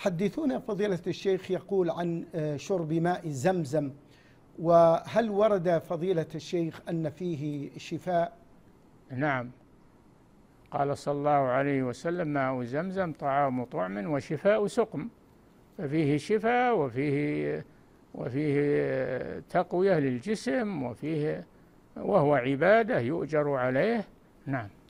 حدثونا فضيلة الشيخ يقول عن آه، شرب ماء زمزم وهل ورد فضيلة الشيخ أن فيه شفاء نعم قال صلى الله عليه وسلم ماء زمزم طعام طعم وشفاء سقم ففيه شفاء وفيه وفيه تقوية للجسم وفيه وهو عبادة يؤجر عليه نعم